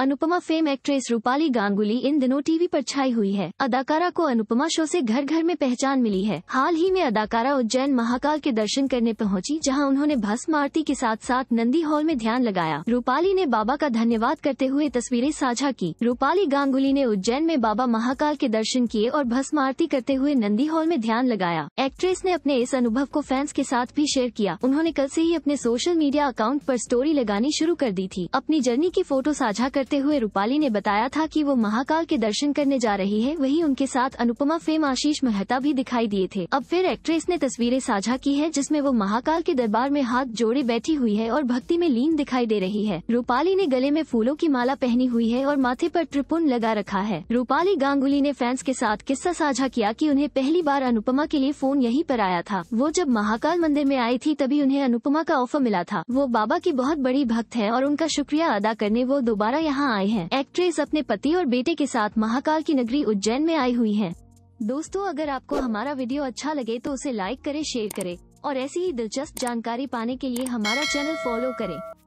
Anupama fame actress Rupali Ganguly इन दिनों TV पर छाई हुई है अदाकारा को अनुपमा शो से घर घर में पहचान मिली है हाल ही में अदाकारा उज्जैन महाकाल के दर्शन करने पहुंची जहां उन्होंने भस्म आरती के साथ साथ नंदी हॉल में ध्यान लगाया रूपाली ने बाबा का धन्यवाद करते हुए तस्वीरें साझा की रूपाली गांगुली ने उज्जैन में बाबा महाकाल के दर्शन किए और भस्म आरती करते हुए नंदी हॉल में ध्यान लगाया एक्ट्रेस ने अपने इस अनुभव को फैंस के साथ भी शेयर किया उन्होंने कल से ही अपने सोशल मीडिया अकाउंट पर स्टोरी लगानी शुरू कर दी थी अपनी जर्नी की फोटो साझा करते करते हुए रूपाली ने बताया था कि वो महाकाल के दर्शन करने जा रही है वहीं उनके साथ अनुपमा फेम आशीष मेहता भी दिखाई दिए थे अब फिर एक्ट्रेस ने तस्वीरें साझा की है जिसमे वो महाकाल के दरबार में हाथ जोड़े बैठी हुई है और भक्ति में लीन दिखाई दे रही है रूपाली ने गले में फूलों की माला पहनी हुई है और माथे आरोप त्रिपुन लगा रखा है रूपाली गांगुली ने फैंस के साथ किस्सा साझा किया कि उन्हें पहली बार अनुपमा के लिए फोन यहीं पर आया था वो जब महाकाल मंदिर में आई थी तभी उन्हें अनुपमा का ऑफर मिला था वो बाबा की बहुत बड़ी भक्त है और उनका शुक्रिया अदा करने वो दोबारा यहाँ यहाँ आए हैं एक्ट्रेस अपने पति और बेटे के साथ महाकाल की नगरी उज्जैन में आई हुई है दोस्तों अगर आपको हमारा वीडियो अच्छा लगे तो उसे लाइक करे शेयर करे और ऐसी ही दिलचस्प जानकारी पाने के लिए हमारा चैनल फॉलो करें